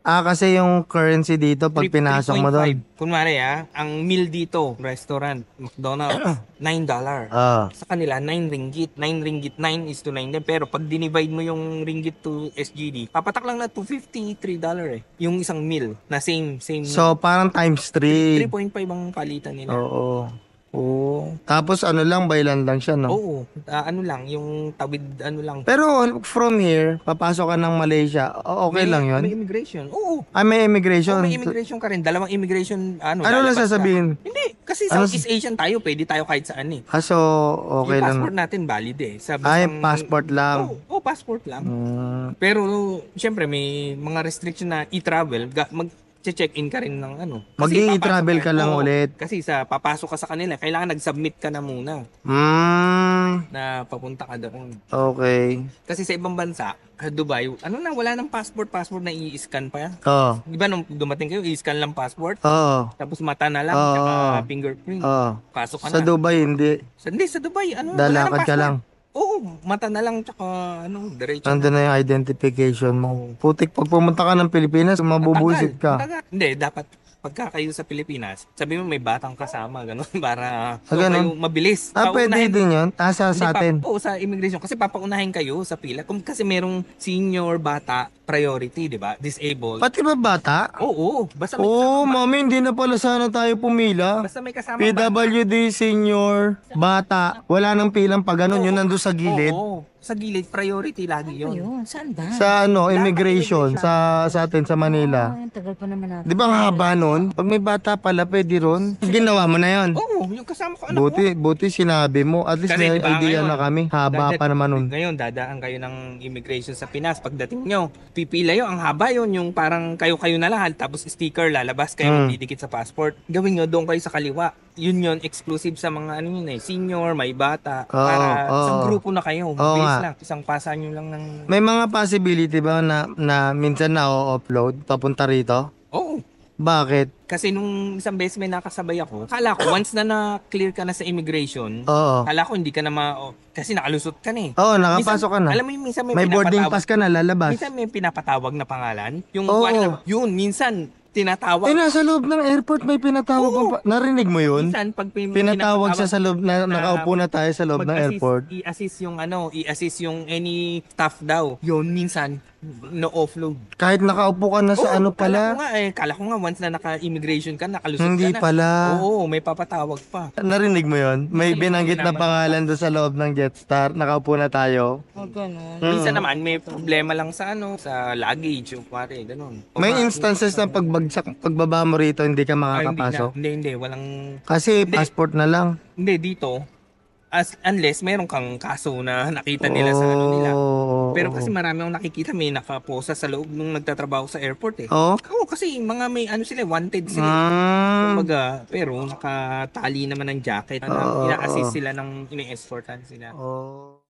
Ah, kasi yung currency dito, pag pinasok mo doon, Kunwari ah, ang meal dito, restaurant, McDonald's, 9 ah, Sa kanila, 9 ringgit. 9 ringgit, 9 is to 9 din. Pero pag dinivide mo yung ringgit to SGD, papatak lang na 250, 3 eh. Yung isang meal na same, same. so parang times 3. 3.5 ang palitan nila. Oo. Oo. Tapos ano lang, Baylan lang siya, no? Oo. Ah, ano lang, yung tawid, ano lang. Pero ano, from here, papasok ka ng Malaysia, o- okay May- lang yun? May immigration. Oo. Ah, may immigration. Kung oh, may immigration ka rin, dalawang immigration, ano, ano lang lalabas ka. sasabihin? Hindi, kasi Ano Southeast Asian tayo, pwede tayo kahit saan eh. Ah, so, okay yung lang. passport natin valid eh. Sa Ay, bastang- passport lang. Oo, oo, passport lang. Mm, Pero, siyempre, may mga restriction na e-travel. mag, check-in ka rin ng ano. mag travel ka, ka lang ulit. Kasi sa papasok ka sa kanila, kailangan nag-submit ka na muna. Mm. Na papunta ka doon. Okay. Kasi sa ibang bansa, Dubai, ano na, wala nang passport, passport na i-scan pa. Oo. Oh. Di ba nung dumating kayo, i-scan lang passport? Oo. Oh. Tapos mata na lang, oh. tsaka fingerprint. Oo. Oh. Pasok ka sa na. Sa Dubai, hindi. Sa, hindi, sa Dubai, ano, Dalakad wala nang passport. ka lang. Oo, mata na lang tsaka ano, diretso. Nandun na yung identification mo. Putik, pag pumunta ka ng Pilipinas, mabubusit ka. tagal. Hindi, dapat pagka kayo sa Pilipinas, sabi mo may batang kasama, gano'n, para ah, so, kayo mabilis. Ah, pwede din yun. Tasa Hindi, sa pa- atin. sa immigration. Kasi papaunahin kayo sa pila. Kung kasi merong senior bata priority, di ba? Disabled. Pati ba bata? oo, basta may Oo, oh, kasama. mami, hindi na pala sana tayo pumila. Basta may kasama. bata. PWD senior, bata, wala nang pilang pag ganun, yun nandoon sa gilid. Oo sa gilid, priority lagi ano yun. Ayun, saan ba? Sa ano, immigration, sa, sa atin, sa Manila. Oh, ang tagal pa naman natin. Di ba haba noon? Pag may bata pala, pwede ron. Ginawa mo na 'yon. Oo, yung kasama ko anak Buti, buti sinabi mo. At least Kasi may ba idea ngayon, na kami. Haba pa naman noon. Ngayon, dadaan kayo ng immigration sa Pinas. Pagdating nyo, pipila yo Ang haba 'yon Yung parang kayo-kayo na lahat. Tapos sticker, lalabas kayo, Hmm. didikit sa passport. Gawin nyo doon kayo sa kaliwa yun yun, exclusive sa mga ano yun eh, senior, may bata. Oo, para oo. sa grupo na kayo, mabilis lang. Isang pasa nyo lang ng... May mga possibility ba na, na minsan na-upload papunta rito? Oo. Bakit? Kasi nung isang beses may nakasabay ako, kala ko once na na-clear ka na sa immigration, Oo. kala ko hindi ka na ma... oh, kasi nakalusot ka na eh. Oo, nakapasok ka na. Alam mo yung minsan may, May boarding pass ka na, lalabas. Minsan may pinapatawag na pangalan. Yung Oo. wala- ano, yun, minsan tinatawag. Eh, nasa loob ng airport may pinatawag. Oo. pa- Narinig mo yun? Minsan, pag pin- Pinatawag siya sa loob, na, nakaupo na tayo sa loob ng airport. I-assist yung ano, i-assist yung any staff daw. Yun, minsan, no offload. Kahit nakaupo ka na sa Oo, ano Kala ko pala, nga eh, kala ko nga once na naka-immigration ka, nakalusot hindi ka na. pala. Oo, may papatawag pa. Narinig mo yun? May Hindi binanggit na pangalan doon sa loob ng Jetstar. Nakaupo na tayo. Oh, ganun. Minsan hmm. naman, may problema lang sa ano, sa luggage o pare, ganun. O May ba- instances ng pagbagsak pag, sa, pagbaba mo rito, hindi ka Ah, hindi na. Hindi, hindi. Walang... Kasi Hindi. passport na lang. Hindi, dito. As, unless meron kang kaso na nakita nila sa ano nila. Pero kasi marami akong nakikita may nakaposa sa loob nung nagtatrabaho sa airport eh. Oo? Oh? Oo, kasi mga may ano sila, wanted sila. Ah, Kumbaga, pero nakatali naman ng jacket. Ano, Oo, ina-assist sila ng ine-escortan sila. oo.